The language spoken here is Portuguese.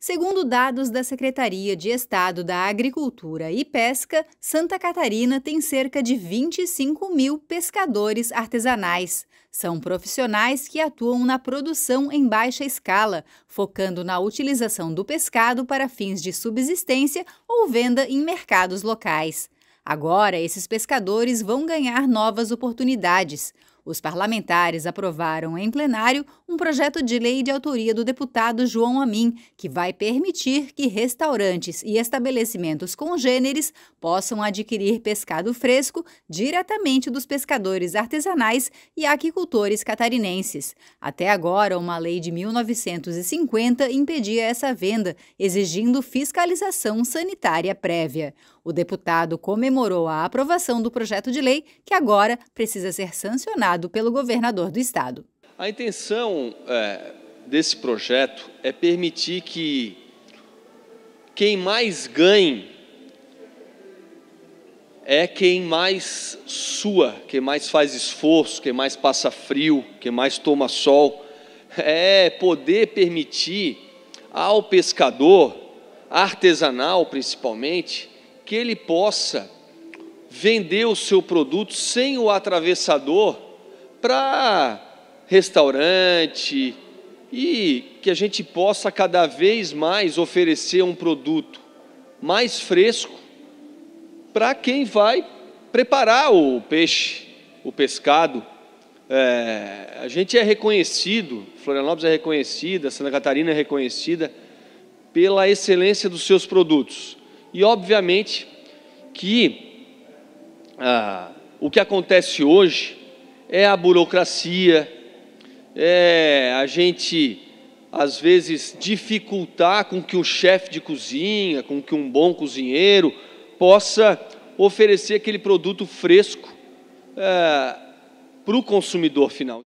Segundo dados da Secretaria de Estado da Agricultura e Pesca, Santa Catarina tem cerca de 25 mil pescadores artesanais. São profissionais que atuam na produção em baixa escala, focando na utilização do pescado para fins de subsistência ou venda em mercados locais. Agora, esses pescadores vão ganhar novas oportunidades. Os parlamentares aprovaram em plenário um projeto de lei de autoria do deputado João Amin, que vai permitir que restaurantes e estabelecimentos congêneres possam adquirir pescado fresco diretamente dos pescadores artesanais e aquicultores catarinenses. Até agora, uma lei de 1950 impedia essa venda, exigindo fiscalização sanitária prévia. O deputado comemorou a aprovação do projeto de lei, que agora precisa ser sancionado pelo governador do estado. A intenção é, desse projeto é permitir que quem mais ganhe é quem mais sua, quem mais faz esforço, quem mais passa frio, quem mais toma sol. É poder permitir ao pescador, artesanal principalmente, que ele possa vender o seu produto sem o atravessador para restaurante e que a gente possa cada vez mais oferecer um produto mais fresco para quem vai preparar o peixe, o pescado. É, a gente é reconhecido, Florianópolis é reconhecida, Santa Catarina é reconhecida pela excelência dos seus produtos. E obviamente que ah, o que acontece hoje é a burocracia, é a gente às vezes dificultar com que o chefe de cozinha, com que um bom cozinheiro possa oferecer aquele produto fresco é, para o consumidor final.